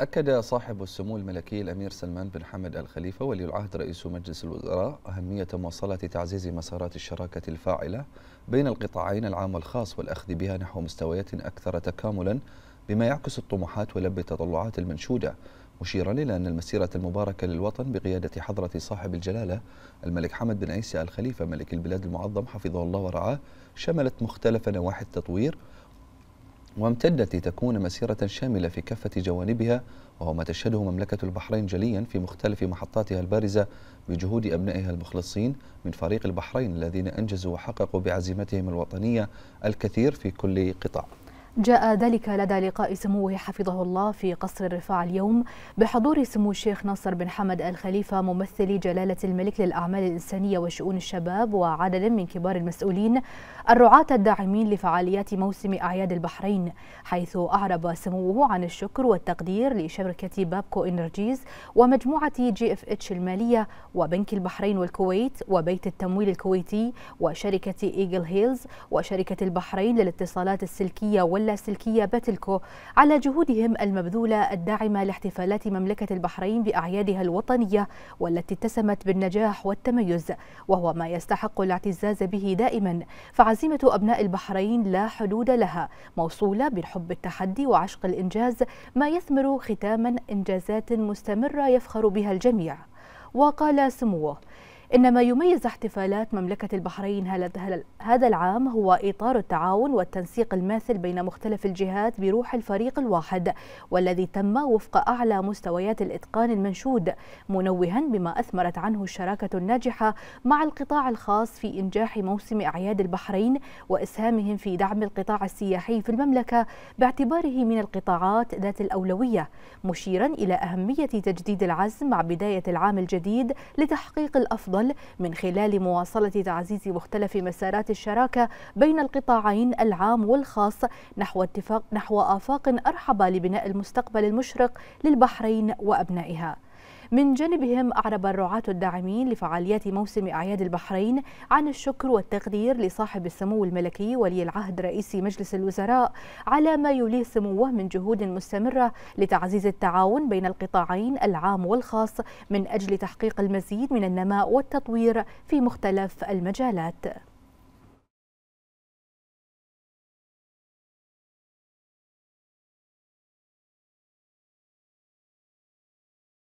أكد صاحب السمو الملكي الأمير سلمان بن حمد الخليفة ولي العهد رئيس مجلس الوزراء أهمية مواصلة تعزيز مسارات الشراكة الفاعلة بين القطاعين العام والخاص والأخذ بها نحو مستويات أكثر تكاملا بما يعكس الطموحات ولبي التطلعات المنشودة مشيرا إلى أن المسيرة المباركة للوطن بقيادة حضرة صاحب الجلالة الملك حمد بن عيسى الخليفة ملك البلاد المعظم حفظه الله ورعاه شملت مختلف نواحي التطوير وامتدت لتكون مسيرة شاملة في كافة جوانبها وهو ما تشهده مملكة البحرين جليا في مختلف محطاتها البارزة بجهود أبنائها المخلصين من فريق البحرين الذين أنجزوا وحققوا بعزيمتهم الوطنية الكثير في كل قطاع جاء ذلك لدى لقاء سموه حفظه الله في قصر الرفاع اليوم بحضور سمو الشيخ ناصر بن حمد الخليفة ممثل جلالة الملك للأعمال الإنسانية وشؤون الشباب وعدد من كبار المسؤولين الرعاة الداعمين لفعاليات موسم أعياد البحرين حيث أعرب سموه عن الشكر والتقدير لشركة بابكو إنرجيز ومجموعة جي اف اتش المالية وبنك البحرين والكويت وبيت التمويل الكويتي وشركة إيجل هيلز وشركة البحرين للاتصالات السلكية وال اللاسلكية باتلكو على جهودهم المبذولة الداعمة لاحتفالات مملكة البحرين بأعيادها الوطنية والتي اتسمت بالنجاح والتميز وهو ما يستحق الاعتزاز به دائما فعزيمة أبناء البحرين لا حدود لها موصولة بالحب التحدي وعشق الإنجاز ما يثمر ختاما إنجازات مستمرة يفخر بها الجميع وقال سموه إن ما يميز احتفالات مملكة البحرين هذا العام هو إطار التعاون والتنسيق الماثل بين مختلف الجهات بروح الفريق الواحد والذي تم وفق أعلى مستويات الإتقان المنشود منوها بما أثمرت عنه الشراكة الناجحة مع القطاع الخاص في إنجاح موسم أعياد البحرين وإسهامهم في دعم القطاع السياحي في المملكة باعتباره من القطاعات ذات الأولوية مشيرا إلى أهمية تجديد العزم مع بداية العام الجديد لتحقيق الأفضل الأفضل من خلال مواصلة تعزيز مختلف مسارات الشراكة بين القطاعين العام والخاص نحو اتفاق نحو آفاق أرحب لبناء المستقبل المشرق للبحرين وأبنائها من جانبهم أعرب الرعاة الداعمين لفعاليات موسم أعياد البحرين عن الشكر والتقدير لصاحب السمو الملكي ولي العهد رئيس مجلس الوزراء على ما يوليه سموه من جهود مستمرة لتعزيز التعاون بين القطاعين العام والخاص من أجل تحقيق المزيد من النماء والتطوير في مختلف المجالات